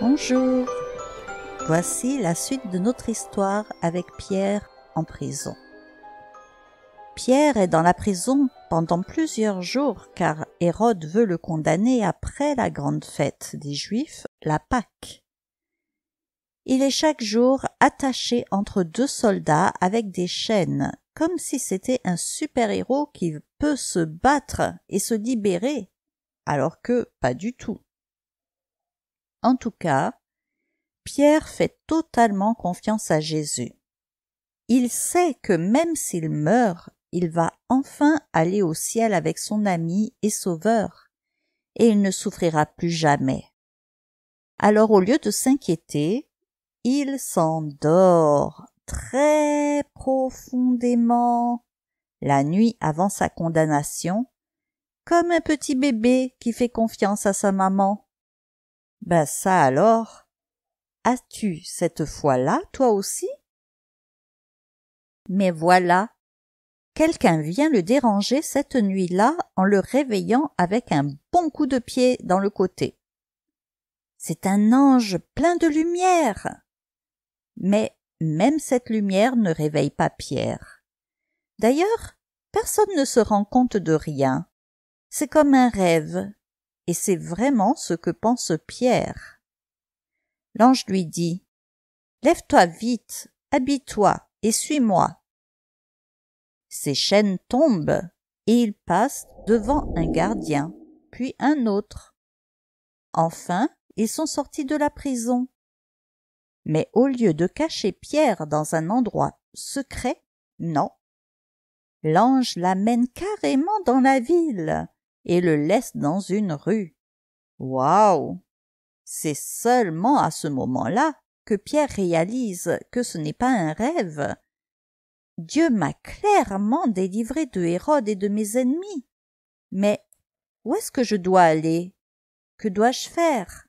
Bonjour. Voici la suite de notre histoire avec Pierre en prison. Pierre est dans la prison pendant plusieurs jours car Hérode veut le condamner après la grande fête des Juifs, la Pâque. Il est chaque jour attaché entre deux soldats avec des chaînes, comme si c'était un super-héros qui peut se battre et se libérer, alors que pas du tout. En tout cas, Pierre fait totalement confiance à Jésus. Il sait que même s'il meurt, il va enfin aller au ciel avec son ami et sauveur, et il ne souffrira plus jamais. Alors au lieu de s'inquiéter, il s'endort très profondément la nuit avant sa condamnation, comme un petit bébé qui fait confiance à sa maman. Ben ça alors. As-tu cette fois-là, toi aussi Mais voilà, quelqu'un vient le déranger cette nuit-là en le réveillant avec un bon coup de pied dans le côté. C'est un ange plein de lumière. Mais même cette lumière ne réveille pas Pierre. D'ailleurs, personne ne se rend compte de rien. C'est comme un rêve et c'est vraiment ce que pense Pierre. L'ange lui dit Lève-toi vite, habille-toi et suis-moi. Ses chaînes tombent et il passe devant un gardien, puis un autre. Enfin, ils sont sortis de la prison. Mais au lieu de cacher Pierre dans un endroit secret, non. L'ange l'amène carrément dans la ville, et le laisse dans une rue. Waouh C'est seulement à ce moment-là que Pierre réalise que ce n'est pas un rêve. Dieu m'a clairement délivré de Hérode et de mes ennemis. Mais où est-ce que je dois aller Que dois-je faire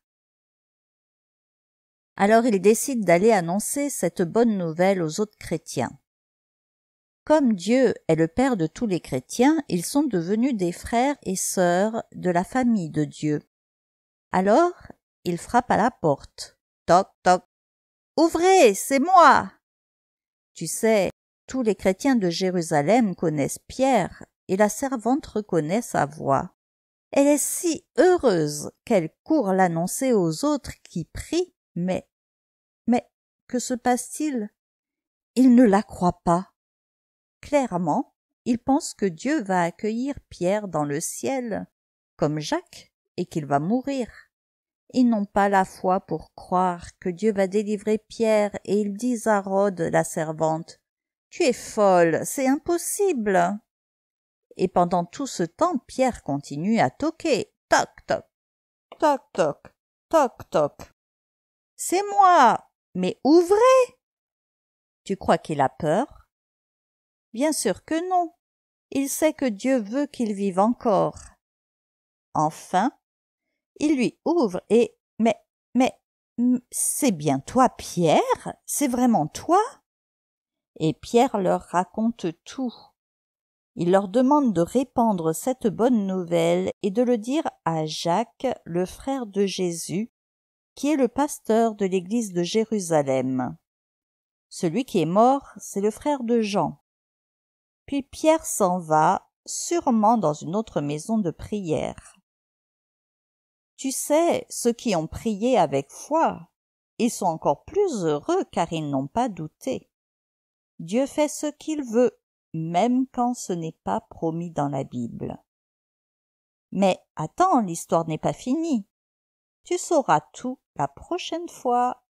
Alors il décide d'aller annoncer cette bonne nouvelle aux autres chrétiens. Comme Dieu est le Père de tous les chrétiens, ils sont devenus des frères et sœurs de la famille de Dieu. Alors, il frappe à la porte. Toc, toc. Ouvrez, c'est moi. Tu sais, tous les chrétiens de Jérusalem connaissent Pierre, et la servante reconnaît sa voix. Elle est si heureuse qu'elle court l'annoncer aux autres qui prient, mais, mais, que se passe-t-il? Il ne la croit pas. Clairement, il pense que Dieu va accueillir Pierre dans le ciel, comme Jacques, et qu'il va mourir. Ils n'ont pas la foi pour croire que Dieu va délivrer Pierre, et ils disent à Rhodes, la servante, Tu es folle, c'est impossible. Et pendant tout ce temps, Pierre continue à toquer. Toc, toc, toc, toc, toc, toc. C'est moi. Mais ouvrez. Tu crois qu'il a peur? Bien sûr que non. Il sait que Dieu veut qu'il vive encore. Enfin, il lui ouvre et mais mais c'est bien toi, Pierre? C'est vraiment toi? Et Pierre leur raconte tout. Il leur demande de répandre cette bonne nouvelle et de le dire à Jacques, le frère de Jésus, qui est le pasteur de l'église de Jérusalem. Celui qui est mort, c'est le frère de Jean. Puis Pierre s'en va, sûrement dans une autre maison de prière. Tu sais, ceux qui ont prié avec foi, ils sont encore plus heureux car ils n'ont pas douté. Dieu fait ce qu'il veut, même quand ce n'est pas promis dans la Bible. Mais attends, l'histoire n'est pas finie. Tu sauras tout la prochaine fois.